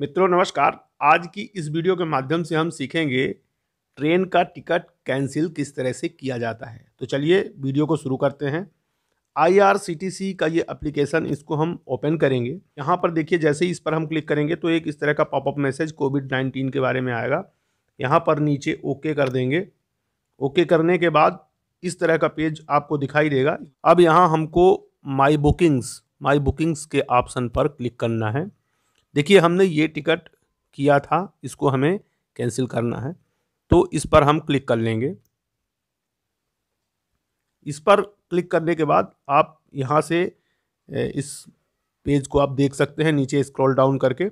मित्रों नमस्कार आज की इस वीडियो के माध्यम से हम सीखेंगे ट्रेन का टिकट कैंसिल किस तरह से किया जाता है तो चलिए वीडियो को शुरू करते हैं आईआरसीटीसी का ये एप्लीकेशन इसको हम ओपन करेंगे यहाँ पर देखिए जैसे ही इस पर हम क्लिक करेंगे तो एक इस तरह का पॉपअप मैसेज कोविड नाइन्टीन के बारे में आएगा यहाँ पर नीचे ओके कर देंगे ओके करने के बाद इस तरह का पेज आपको दिखाई देगा अब यहाँ हमको माई बुकिंग्स माई बुकिंग्स के ऑप्शन पर क्लिक करना है देखिए हमने ये टिकट किया था इसको हमें कैंसिल करना है तो इस पर हम क्लिक कर लेंगे इस पर क्लिक करने के बाद आप यहाँ से इस पेज को आप देख सकते हैं नीचे स्क्रॉल डाउन करके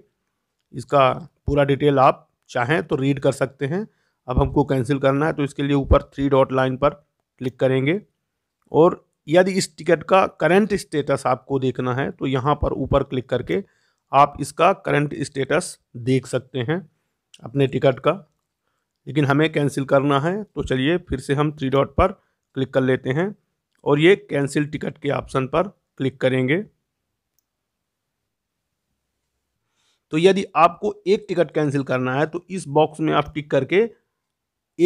इसका पूरा डिटेल आप चाहें तो रीड कर सकते हैं अब हमको कैंसिल करना है तो इसके लिए ऊपर थ्री डॉट लाइन पर क्लिक करेंगे और यदि इस टिकट का करंट स्टेटस आपको देखना है तो यहाँ पर ऊपर क्लिक करके आप इसका करंट स्टेटस देख सकते हैं अपने टिकट का लेकिन हमें कैंसिल करना है तो चलिए फिर से हम थ्री डॉट पर क्लिक कर लेते हैं और ये कैंसिल टिकट के ऑप्शन पर क्लिक करेंगे तो यदि आपको एक टिकट कैंसिल करना है तो इस बॉक्स में आप टिक करके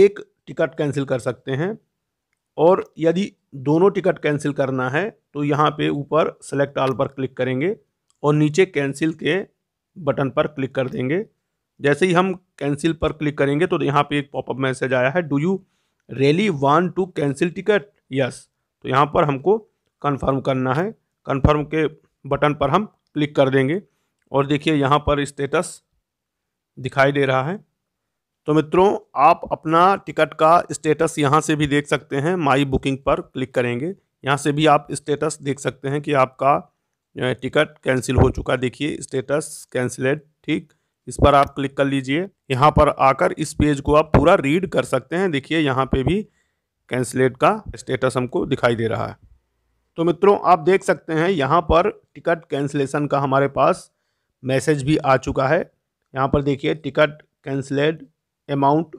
एक टिकट कैंसिल कर सकते हैं और यदि दोनों टिकट कैंसिल करना है तो यहाँ पे ऊपर सेलेक्ट ऑल पर क्लिक करेंगे और नीचे कैंसिल के बटन पर क्लिक कर देंगे जैसे ही हम कैंसिल पर क्लिक करेंगे तो यहाँ पे एक पॉपअप मैसेज आया है do you really want to cancel ticket yes तो यहाँ पर हमको कन्फर्म करना है कन्फर्म के बटन पर हम क्लिक कर देंगे और देखिए यहाँ पर स्टेटस दिखाई दे रहा है तो मित्रों आप अपना टिकट का स्टेटस यहाँ से भी देख सकते हैं माई बुकिंग पर क्लिक करेंगे यहाँ से भी आप स्टेटस देख सकते हैं कि आपका टिकट कैंसिल हो चुका देखिए स्टेटस कैंसिलेड ठीक इस पर आप क्लिक कर लीजिए यहाँ पर आकर इस पेज को आप पूरा रीड कर सकते हैं देखिए यहाँ पे भी कैंसिलेट का स्टेटस हमको दिखाई दे रहा है तो मित्रों आप देख सकते हैं यहाँ पर टिकट कैंसिलेशन का हमारे पास मैसेज भी आ चुका है यहाँ पर देखिए ticket cancelled amount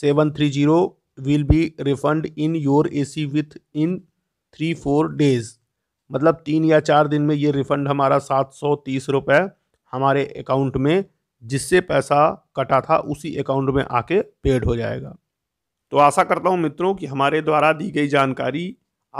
seven three zero will be refund in your AC within three four days मतलब तीन या चार दिन में ये रिफ़ंड हमारा सात सौ तीस रुपये हमारे अकाउंट में जिससे पैसा कटा था उसी अकाउंट में आके पेड हो जाएगा तो आशा करता हूँ मित्रों कि हमारे द्वारा दी गई जानकारी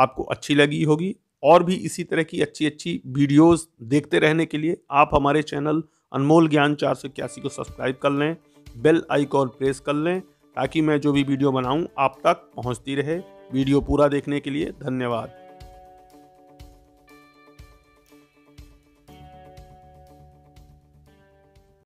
आपको अच्छी लगी होगी और भी इसी तरह की अच्छी अच्छी वीडियोस देखते रहने के लिए आप हमारे चैनल अनमोल ज्ञान चार सौ इक्यासी को सब्सक्राइब कर लें बेल आइकॉन प्रेस कर लें ताकि मैं जो भी वीडियो बनाऊँ आप तक पहुँचती रहे वीडियो पूरा देखने के लिए धन्यवाद